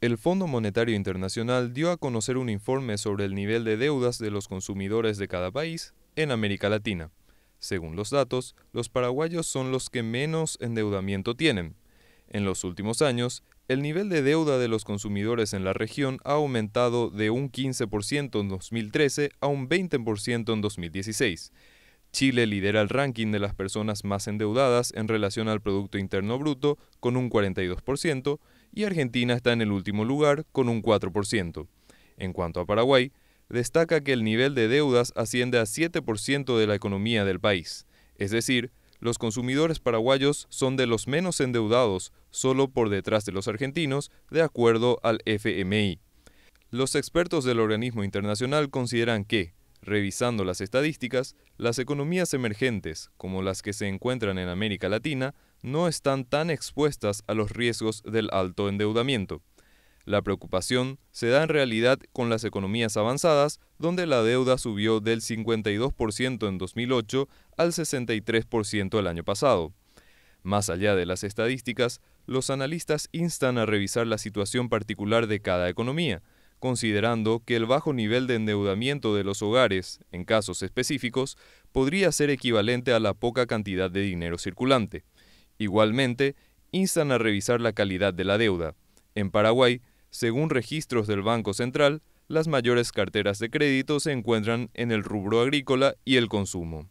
el Fondo Monetario Internacional dio a conocer un informe sobre el nivel de deudas de los consumidores de cada país en América Latina. Según los datos, los paraguayos son los que menos endeudamiento tienen. En los últimos años, el nivel de deuda de los consumidores en la región ha aumentado de un 15% en 2013 a un 20% en 2016. Chile lidera el ranking de las personas más endeudadas en relación al Producto Interno Bruto con un 42% y Argentina está en el último lugar con un 4%. En cuanto a Paraguay, destaca que el nivel de deudas asciende a 7% de la economía del país, es decir, los consumidores paraguayos son de los menos endeudados, solo por detrás de los argentinos, de acuerdo al FMI. Los expertos del organismo internacional consideran que, Revisando las estadísticas, las economías emergentes, como las que se encuentran en América Latina, no están tan expuestas a los riesgos del alto endeudamiento. La preocupación se da en realidad con las economías avanzadas, donde la deuda subió del 52% en 2008 al 63% el año pasado. Más allá de las estadísticas, los analistas instan a revisar la situación particular de cada economía, considerando que el bajo nivel de endeudamiento de los hogares, en casos específicos, podría ser equivalente a la poca cantidad de dinero circulante. Igualmente, instan a revisar la calidad de la deuda. En Paraguay, según registros del Banco Central, las mayores carteras de crédito se encuentran en el rubro agrícola y el consumo.